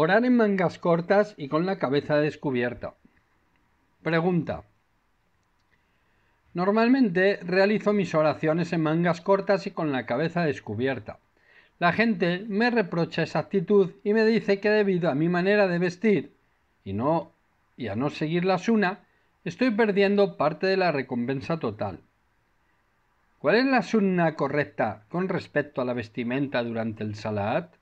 Orar en mangas cortas y con la cabeza descubierta. Pregunta. Normalmente realizo mis oraciones en mangas cortas y con la cabeza descubierta. La gente me reprocha esa actitud y me dice que debido a mi manera de vestir y no a no seguir la suna, estoy perdiendo parte de la recompensa total. ¿Cuál es la sunna correcta con respecto a la vestimenta durante el salat?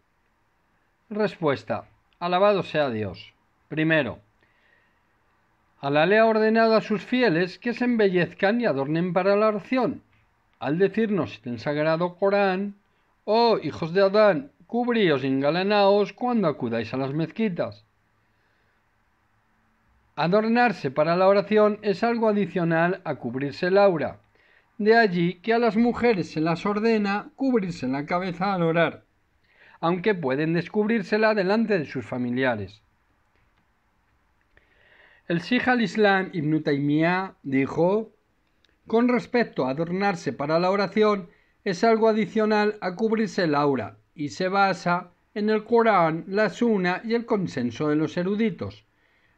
Respuesta. Alabado sea Dios. Primero, le ha ordenado a sus fieles que se embellezcan y adornen para la oración. Al decirnos en el Sagrado Corán, Oh hijos de Adán, cubríos y engalanaos cuando acudáis a las mezquitas. Adornarse para la oración es algo adicional a cubrirse el aura. De allí que a las mujeres se las ordena cubrirse la cabeza al orar aunque pueden descubrírsela delante de sus familiares. El sij al-Islam Ibn Taymiyyah dijo, con respecto a adornarse para la oración, es algo adicional a cubrirse el aura y se basa en el Corán, la Sunna y el consenso de los eruditos.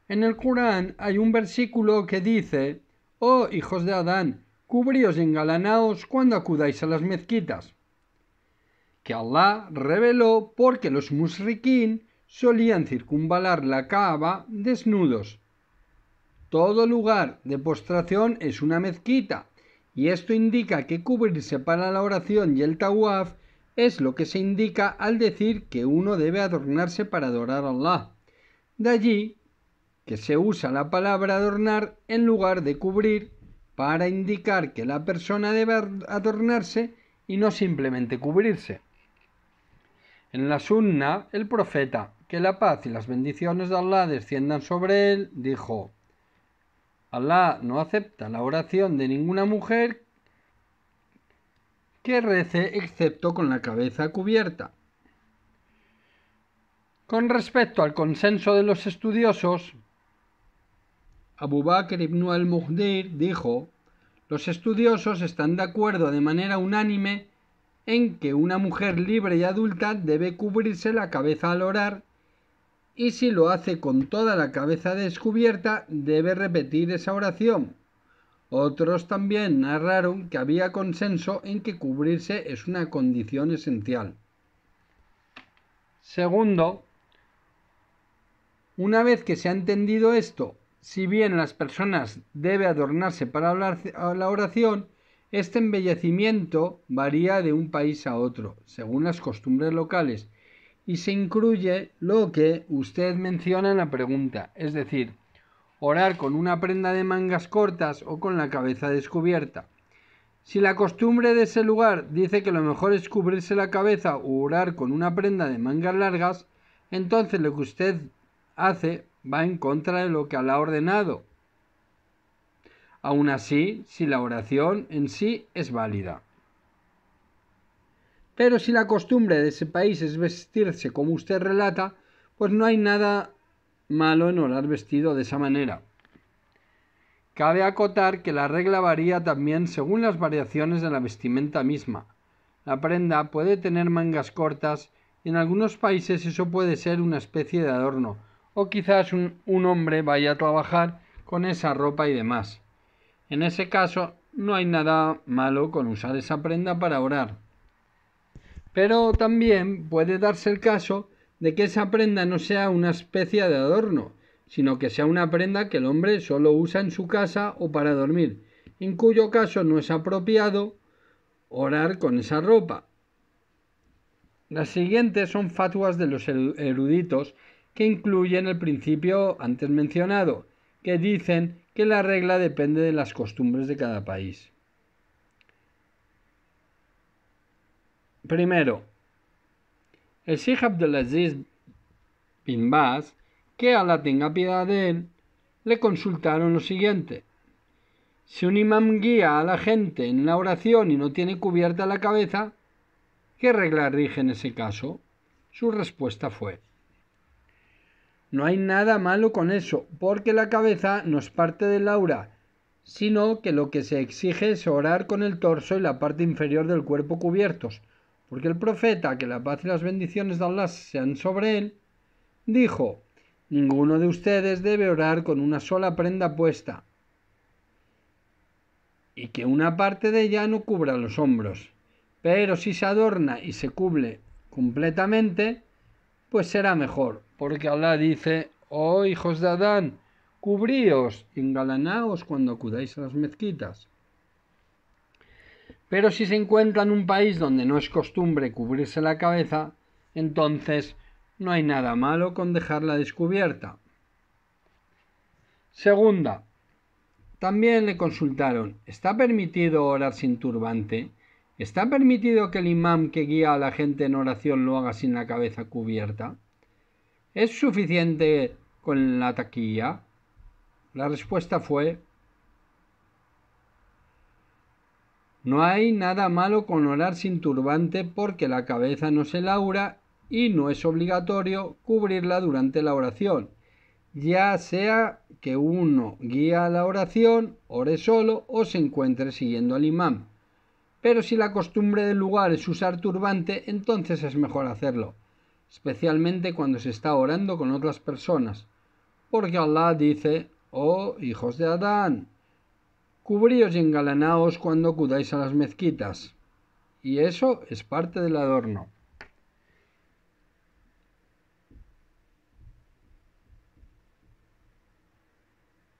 En el Corán hay un versículo que dice, Oh hijos de Adán, cubríos y engalanaos cuando acudáis a las mezquitas que Allah reveló porque los musriquín solían circunvalar la Kaaba desnudos. Todo lugar de postración es una mezquita, y esto indica que cubrirse para la oración y el tawaf es lo que se indica al decir que uno debe adornarse para adorar a Allah. De allí que se usa la palabra adornar en lugar de cubrir para indicar que la persona debe adornarse y no simplemente cubrirse. En la Sunna, el profeta, que la paz y las bendiciones de Allah desciendan sobre él, dijo, Allah no acepta la oración de ninguna mujer que rece excepto con la cabeza cubierta. Con respecto al consenso de los estudiosos, Abu Bakr ibn al-Muhdir dijo, los estudiosos están de acuerdo de manera unánime en que una mujer libre y adulta debe cubrirse la cabeza al orar y si lo hace con toda la cabeza descubierta debe repetir esa oración. Otros también narraron que había consenso en que cubrirse es una condición esencial. Segundo, una vez que se ha entendido esto, si bien las personas debe adornarse para hablar la oración, este embellecimiento varía de un país a otro, según las costumbres locales, y se incluye lo que usted menciona en la pregunta, es decir, orar con una prenda de mangas cortas o con la cabeza descubierta. Si la costumbre de ese lugar dice que lo mejor es cubrirse la cabeza o orar con una prenda de mangas largas, entonces lo que usted hace va en contra de lo que ha ordenado aún así si la oración en sí es válida. Pero si la costumbre de ese país es vestirse como usted relata, pues no hay nada malo en orar vestido de esa manera. Cabe acotar que la regla varía también según las variaciones de la vestimenta misma. La prenda puede tener mangas cortas y en algunos países eso puede ser una especie de adorno, o quizás un, un hombre vaya a trabajar con esa ropa y demás. En ese caso, no hay nada malo con usar esa prenda para orar. Pero también puede darse el caso de que esa prenda no sea una especie de adorno, sino que sea una prenda que el hombre solo usa en su casa o para dormir, en cuyo caso no es apropiado orar con esa ropa. Las siguientes son fatuas de los eruditos que incluyen el principio antes mencionado, que dicen que la regla depende de las costumbres de cada país. Primero, el Sheikh de bin Baz, que la tenga piedad de él, le consultaron lo siguiente. Si un imán guía a la gente en la oración y no tiene cubierta la cabeza, ¿qué regla rige en ese caso? Su respuesta fue, no hay nada malo con eso, porque la cabeza no es parte del aura, sino que lo que se exige es orar con el torso y la parte inferior del cuerpo cubiertos, porque el profeta, que la paz y las bendiciones de Allah sean sobre él, dijo, ninguno de ustedes debe orar con una sola prenda puesta, y que una parte de ella no cubra los hombros, pero si se adorna y se cubre completamente, pues será mejor porque Alá dice, oh hijos de Adán, cubríos, engalanaos cuando acudáis a las mezquitas. Pero si se encuentra en un país donde no es costumbre cubrirse la cabeza, entonces no hay nada malo con dejarla descubierta. Segunda, también le consultaron, ¿está permitido orar sin turbante? ¿Está permitido que el imam que guía a la gente en oración lo haga sin la cabeza cubierta? ¿Es suficiente con la taquilla? La respuesta fue, no hay nada malo con orar sin turbante porque la cabeza no se laura y no es obligatorio cubrirla durante la oración, ya sea que uno guía la oración, ore solo o se encuentre siguiendo al imán. Pero si la costumbre del lugar es usar turbante, entonces es mejor hacerlo especialmente cuando se está orando con otras personas, porque Allah dice, oh hijos de Adán, cubríos y engalanaos cuando acudáis a las mezquitas. Y eso es parte del adorno.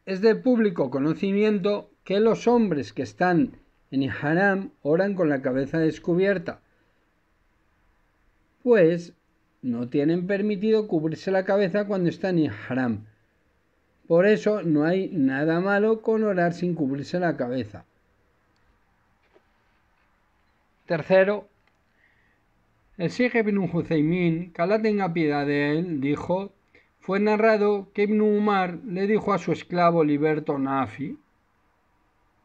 Es de público conocimiento que los hombres que están en haram oran con la cabeza descubierta, pues no tienen permitido cubrirse la cabeza cuando están en haram. Por eso no hay nada malo con orar sin cubrirse la cabeza. Tercero, el Sheikh Ibn Husaymin, que Allah tenga piedad de él, dijo, fue narrado que Ibn Umar le dijo a su esclavo liberto Nafi,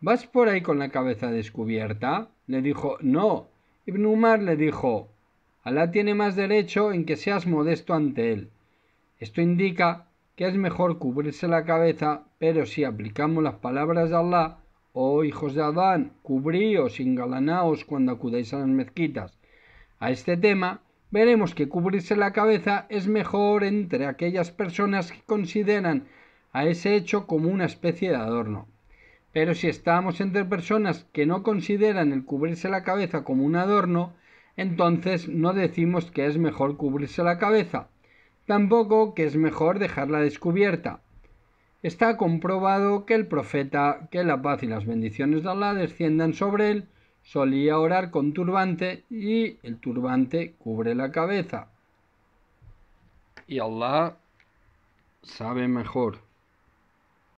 ¿vas por ahí con la cabeza descubierta? Le dijo, no. Ibn Umar le dijo, Alá tiene más derecho en que seas modesto ante Él. Esto indica que es mejor cubrirse la cabeza, pero si aplicamos las palabras de Alá, oh hijos de Adán, cubríos, engalanaos cuando acudáis a las mezquitas. A este tema veremos que cubrirse la cabeza es mejor entre aquellas personas que consideran a ese hecho como una especie de adorno. Pero si estamos entre personas que no consideran el cubrirse la cabeza como un adorno, entonces no decimos que es mejor cubrirse la cabeza, tampoco que es mejor dejarla descubierta. Está comprobado que el profeta, que la paz y las bendiciones de Allah desciendan sobre él, solía orar con turbante y el turbante cubre la cabeza. Y Allah sabe mejor.